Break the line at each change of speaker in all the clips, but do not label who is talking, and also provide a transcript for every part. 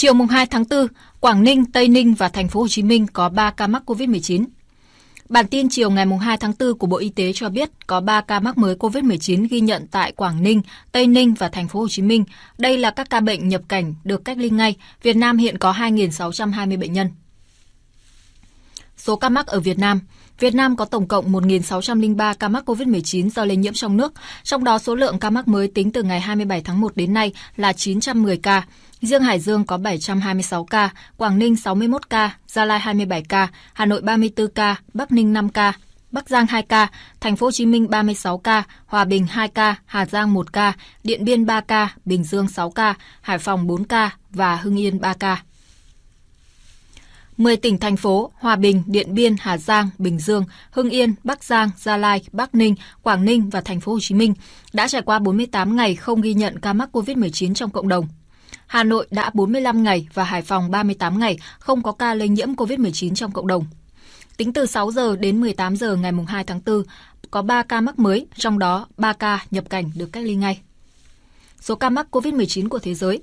Chiều mùng 2 tháng 4, Quảng Ninh, Tây Ninh và thành phố Hồ Chí Minh có 3 ca mắc COVID-19. Bản tin chiều ngày 2 tháng 4 của Bộ Y tế cho biết có 3 ca mắc mới COVID-19 ghi nhận tại Quảng Ninh, Tây Ninh và thành phố Hồ Chí Minh. Đây là các ca bệnh nhập cảnh được cách ly ngay. Việt Nam hiện có 2.620 bệnh nhân. Số ca mắc ở Việt Nam Việt Nam có tổng cộng 1.603 ca mắc COVID-19 do lây nhiễm trong nước, trong đó số lượng ca mắc mới tính từ ngày 27 tháng 1 đến nay là 910 ca. Riêng Hải Dương có 726 ca, Quảng Ninh 61 ca, Gia Lai 27 ca, Hà Nội 34 ca, Bắc Ninh 5 ca, Bắc Giang 2 ca, Thành phố Hồ Chí Minh 36 ca, Hòa Bình 2 ca, Hà Giang 1 ca, Điện Biên 3 ca, Bình Dương 6 ca, Hải Phòng 4 ca và Hưng Yên 3 ca. 10 tỉnh thành phố Hòa Bình, Điện Biên, Hà Giang, Bình Dương, Hưng Yên, Bắc Giang, Gia Lai, Bắc Ninh, Quảng Ninh và thành phố Hồ Chí Minh đã trải qua 48 ngày không ghi nhận ca mắc COVID-19 trong cộng đồng. Hà Nội đã 45 ngày và Hải Phòng 38 ngày không có ca lây nhiễm COVID-19 trong cộng đồng. Tính từ 6 giờ đến 18 giờ ngày 2 tháng 4, có 3 ca mắc mới, trong đó 3 ca nhập cảnh được cách ly ngay. Số ca mắc COVID-19 của thế giới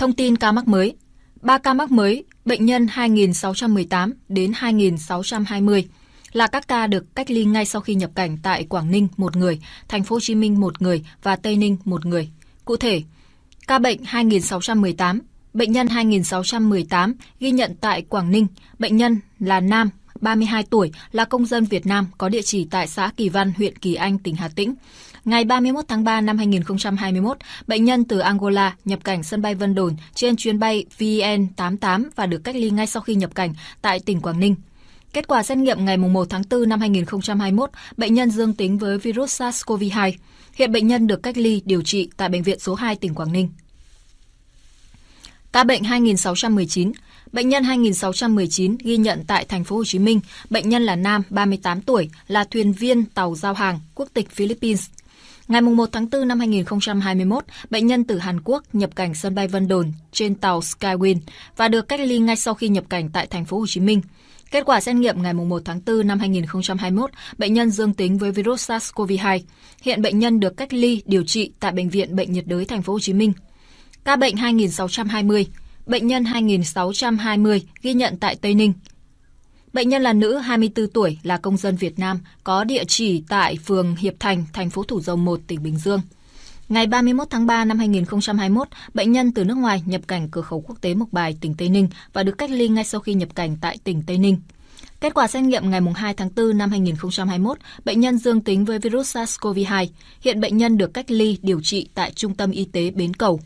Thông tin ca mắc mới 3 ca mắc mới, bệnh nhân 2.618 đến 2.620 là các ca được cách ly ngay sau khi nhập cảnh tại Quảng Ninh một người, Thành phố Hồ Chí Minh một người và Tây Ninh một người. Cụ thể, ca bệnh 2618, bệnh nhân 2618 ghi nhận tại Quảng Ninh, bệnh nhân là nam, 32 tuổi, là công dân Việt Nam có địa chỉ tại xã Kỳ Văn, huyện Kỳ Anh, tỉnh Hà Tĩnh. Ngày 31 tháng 3 năm 2021, bệnh nhân từ Angola nhập cảnh sân bay Vân Đồn trên chuyến bay VN88 và được cách ly ngay sau khi nhập cảnh tại tỉnh Quảng Ninh. Kết quả xét nghiệm ngày 1 tháng 4 năm 2021, bệnh nhân dương tính với virus SARS-CoV-2. Hiện bệnh nhân được cách ly điều trị tại Bệnh viện số 2 tỉnh Quảng Ninh. Ca bệnh 2619 Bệnh nhân 2619 ghi nhận tại thành phố Hồ Chí Minh, bệnh nhân là nam 38 tuổi, là thuyền viên tàu giao hàng quốc tịch Philippines. Ngày 1 tháng 4 năm 2021, bệnh nhân từ Hàn Quốc nhập cảnh sân bay Vân Đồn trên tàu Skywind và được cách ly ngay sau khi nhập cảnh tại thành phố Hồ Chí Minh. Kết quả xét nghiệm ngày 1 tháng 4 năm 2021, bệnh nhân dương tính với virus SARS-CoV-2. Hiện bệnh nhân được cách ly điều trị tại bệnh viện Bệnh nhiệt đới thành phố Hồ Chí Minh. Ca bệnh 2620, bệnh nhân 2620 ghi nhận tại Tây Ninh, Bệnh nhân là nữ 24 tuổi, là công dân Việt Nam, có địa chỉ tại phường Hiệp Thành, thành phố Thủ Dầu Một, tỉnh Bình Dương. Ngày 31 tháng 3 năm 2021, bệnh nhân từ nước ngoài nhập cảnh cửa khẩu quốc tế Mộc Bài, tỉnh Tây Ninh và được cách ly ngay sau khi nhập cảnh tại tỉnh Tây Ninh. Kết quả xét nghiệm ngày 2 tháng 4 năm 2021, bệnh nhân dương tính với virus SARS-CoV-2. Hiện bệnh nhân được cách ly điều trị tại Trung tâm Y tế Bến Cầu,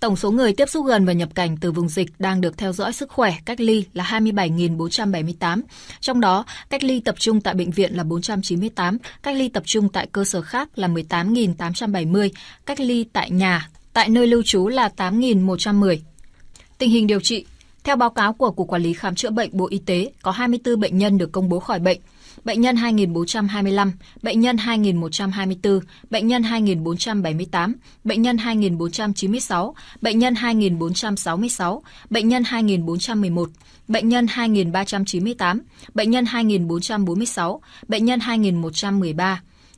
Tổng số người tiếp xúc gần và nhập cảnh từ vùng dịch đang được theo dõi sức khỏe cách ly là 27.478, trong đó cách ly tập trung tại bệnh viện là 498, cách ly tập trung tại cơ sở khác là 18.870, cách ly tại nhà, tại nơi lưu trú là 8.110. Tình hình điều trị theo báo cáo của Cục Quản lý Khám chữa bệnh Bộ Y tế, có 24 bệnh nhân được công bố khỏi bệnh, bệnh nhân 2425, bệnh nhân 2124, bệnh nhân 2478, bệnh nhân 2496, bệnh nhân 2466, bệnh nhân 2411, bệnh nhân 2398, bệnh nhân 2446, bệnh nhân 2113,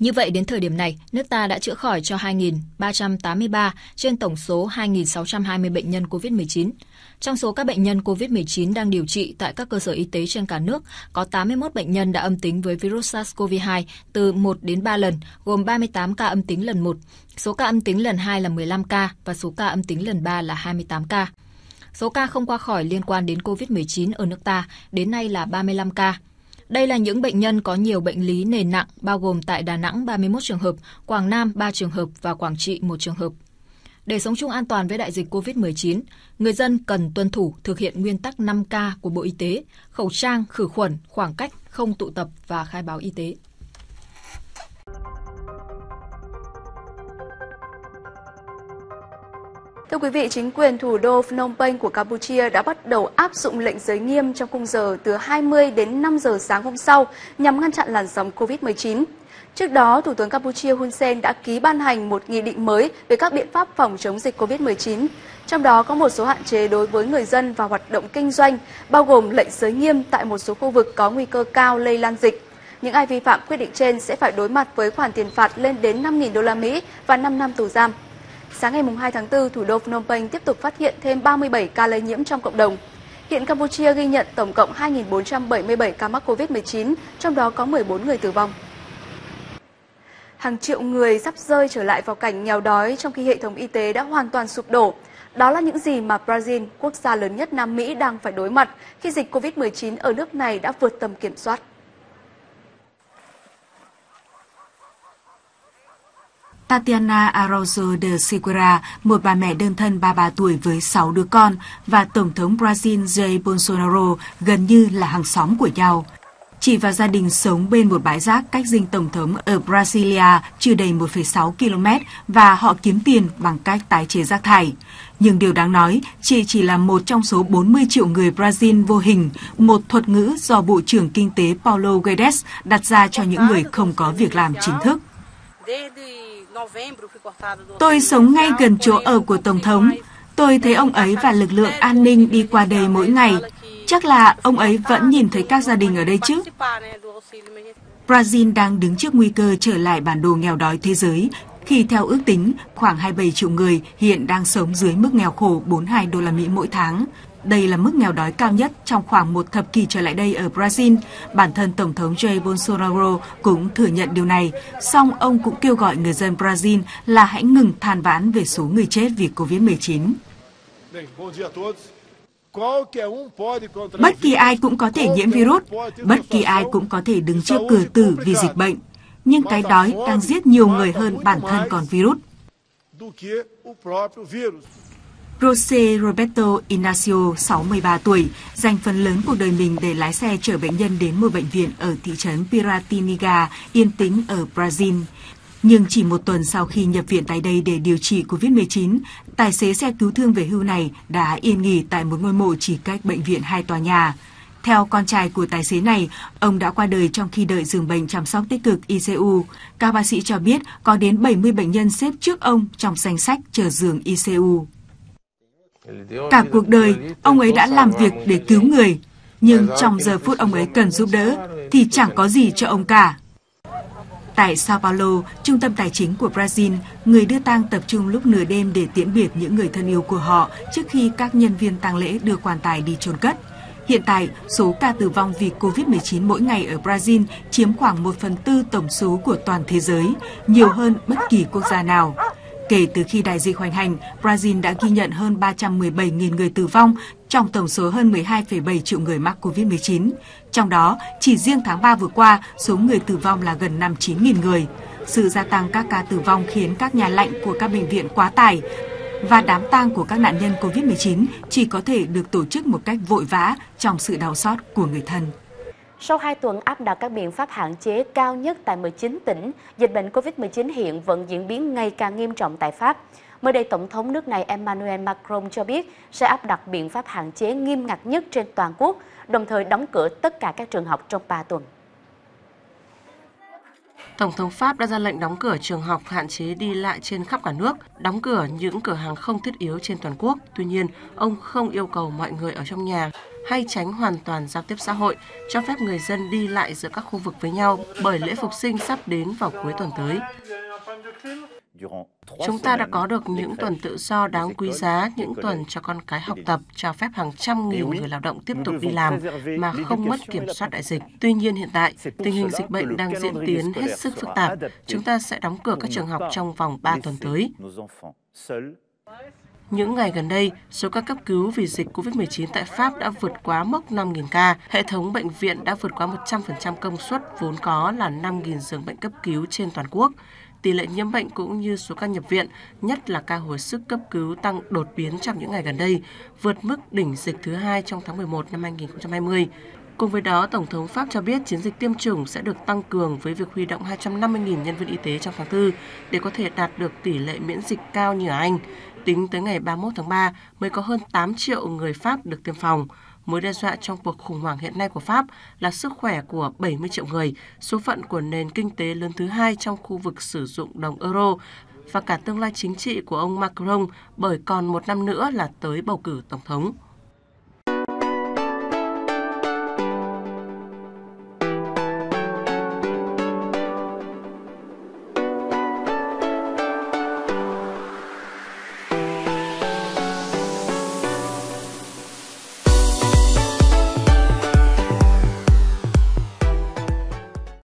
Như vậy, đến thời điểm này, nước ta đã chữa khỏi cho 2.383 trên tổng số 2.620 bệnh nhân COVID-19. Trong số các bệnh nhân COVID-19 đang điều trị tại các cơ sở y tế trên cả nước, có 81 bệnh nhân đã âm tính với virus SARS-CoV-2 từ 1 đến 3 lần, gồm 38 ca âm tính lần 1, số ca âm tính lần 2 là 15 ca và số ca âm tính lần 3 là 28 ca. Số ca không qua khỏi liên quan đến COVID-19 ở nước ta đến nay là 35 ca. Đây là những bệnh nhân có nhiều bệnh lý nền nặng, bao gồm tại Đà Nẵng 31 trường hợp, Quảng Nam 3 trường hợp và Quảng Trị 1 trường hợp. Để sống chung an toàn với đại dịch COVID-19, người dân cần tuân thủ thực hiện nguyên tắc 5K của Bộ Y tế, khẩu trang, khử khuẩn, khoảng cách, không tụ tập và khai báo y tế.
Thưa quý vị, chính quyền thủ đô Phnom Penh của Campuchia đã bắt đầu áp dụng lệnh giới nghiêm trong khung giờ từ 20 đến 5 giờ sáng hôm sau nhằm ngăn chặn làn sóng COVID-19. Trước đó, Thủ tướng Campuchia Hun Sen đã ký ban hành một nghị định mới về các biện pháp phòng chống dịch COVID-19. Trong đó có một số hạn chế đối với người dân và hoạt động kinh doanh, bao gồm lệnh giới nghiêm tại một số khu vực có nguy cơ cao lây lan dịch. Những ai vi phạm quyết định trên sẽ phải đối mặt với khoản tiền phạt lên đến 5.000 đô la Mỹ và 5 năm tù giam. Sáng ngày 2 tháng 4, thủ đô Phnom Penh tiếp tục phát hiện thêm 37 ca lây nhiễm trong cộng đồng. Hiện Campuchia ghi nhận tổng cộng 2.477 ca mắc COVID-19, trong đó có 14 người tử vong. Hàng triệu người sắp rơi trở lại vào cảnh nghèo đói trong khi hệ thống y tế đã hoàn toàn sụp đổ. Đó là những gì mà Brazil, quốc gia lớn nhất Nam Mỹ đang phải đối mặt khi dịch COVID-19 ở nước này đã vượt tầm kiểm soát.
Tatiana Araujo de Segura, một bà mẹ đơn thân 33 tuổi với 6 đứa con, và Tổng thống Brazil Jair Bolsonaro gần như là hàng xóm của nhau. Chị và gia đình sống bên một bãi rác cách dinh Tổng thống ở Brasilia chưa đầy 1,6 km và họ kiếm tiền bằng cách tái chế rác thải. Nhưng điều đáng nói, chị chỉ là một trong số 40 triệu người Brazil vô hình, một thuật ngữ do Bộ trưởng Kinh tế Paulo Guedes đặt ra cho những người không có việc làm chính thức. Tôi sống ngay gần chỗ ở của Tổng thống. Tôi thấy ông ấy và lực lượng an ninh đi qua đây mỗi ngày. Chắc là ông ấy vẫn nhìn thấy các gia đình ở đây chứ. Brazil đang đứng trước nguy cơ trở lại bản đồ nghèo đói thế giới khi theo ước tính khoảng 27 triệu người hiện đang sống dưới mức nghèo khổ 42 đô la Mỹ mỗi tháng. Đây là mức nghèo đói cao nhất trong khoảng một thập kỷ trở lại đây ở Brazil. Bản thân Tổng thống Jair Bolsonaro cũng thừa nhận điều này, song ông cũng kêu gọi người dân Brazil là hãy ngừng than vãn về số người chết vì COVID-19. Um bất kỳ ai cũng có thể nhiễm um virus, bất kỳ ai cũng có thể đứng trước cửa e tử vì dịch bệnh. Nhưng cái đói đang giết nhiều người hơn bản thân còn virus. Jose Roberto Inacio, 63 tuổi, dành phần lớn cuộc đời mình để lái xe chở bệnh nhân đến một bệnh viện ở thị trấn Piratiniga, yên tĩnh ở Brazil. Nhưng chỉ một tuần sau khi nhập viện tại đây để điều trị COVID-19, tài xế xe cứu thương về hưu này đã yên nghỉ tại một ngôi mộ chỉ cách bệnh viện hai tòa nhà. Theo con trai của tài xế này, ông đã qua đời trong khi đợi giường bệnh chăm sóc tích cực ICU. Các bác sĩ cho biết có đến 70 bệnh nhân xếp trước ông trong danh sách chờ giường ICU. Cả cuộc đời, ông ấy đã làm việc để cứu người. Nhưng trong giờ phút ông ấy cần giúp đỡ, thì chẳng có gì cho ông cả. Tại Sao Paulo, trung tâm tài chính của Brazil, người đưa tang tập trung lúc nửa đêm để tiễn biệt những người thân yêu của họ trước khi các nhân viên tang lễ đưa quan tài đi chôn cất. Hiện tại, số ca tử vong vì COVID-19 mỗi ngày ở Brazil chiếm khoảng 1 phần tư tổng số của toàn thế giới, nhiều hơn bất kỳ quốc gia nào. Kể từ khi đại dịch hoành hành, Brazil đã ghi nhận hơn 317.000 người tử vong trong tổng số hơn 12,7 triệu người mắc COVID-19. Trong đó, chỉ riêng tháng 3 vừa qua, số người tử vong là gần 59.000 người. Sự gia tăng các ca tử vong khiến các nhà lạnh của các bệnh viện quá tải và đám tang của các nạn nhân COVID-19 chỉ có thể được tổ chức một cách vội vã trong sự đau xót của người thân.
Sau 2 tuần áp đặt các biện pháp hạn chế cao nhất tại 19 tỉnh, dịch bệnh COVID-19 hiện vẫn diễn biến ngày càng nghiêm trọng tại Pháp. Mới đây, Tổng thống nước này Emmanuel Macron cho biết sẽ áp đặt biện pháp hạn chế nghiêm ngặt nhất trên toàn quốc, đồng thời đóng cửa tất cả các trường học trong 3 tuần.
Tổng thống Pháp đã ra lệnh đóng cửa trường học, hạn chế đi lại trên khắp cả nước, đóng cửa những cửa hàng không thiết yếu trên toàn quốc. Tuy nhiên, ông không yêu cầu mọi người ở trong nhà hay tránh hoàn toàn giao tiếp xã hội, cho phép người dân đi lại giữa các khu vực với nhau bởi lễ phục sinh sắp đến vào cuối tuần tới. Chúng ta đã có được những tuần tự do đáng quý giá, những tuần cho con cái học tập, cho phép hàng trăm nghìn người lao động tiếp tục đi làm mà không mất kiểm soát đại dịch. Tuy nhiên hiện tại, tình hình dịch bệnh đang diễn tiến hết sức phức tạp. Chúng ta sẽ đóng cửa các trường học trong vòng 3 tuần tới. Những ngày gần đây, số ca cấp cứu vì dịch COVID-19 tại Pháp đã vượt quá mốc 5.000 ca. Hệ thống bệnh viện đã vượt quá 100% công suất vốn có là 5.000 giường bệnh cấp cứu trên toàn quốc tỷ lệ nhiễm bệnh cũng như số ca nhập viện, nhất là ca hồi sức cấp cứu tăng đột biến trong những ngày gần đây, vượt mức đỉnh dịch thứ hai trong tháng 11 năm 2020. Cùng với đó, Tổng thống Pháp cho biết chiến dịch tiêm chủng sẽ được tăng cường với việc huy động 250.000 nhân viên y tế trong tháng 4 để có thể đạt được tỷ lệ miễn dịch cao như ở Anh. Tính tới ngày 31 tháng 3 mới có hơn 8 triệu người Pháp được tiêm phòng mối đe dọa trong cuộc khủng hoảng hiện nay của Pháp là sức khỏe của 70 triệu người, số phận của nền kinh tế lớn thứ hai trong khu vực sử dụng đồng euro và cả tương lai chính trị của ông Macron bởi còn một năm nữa là tới bầu cử tổng thống.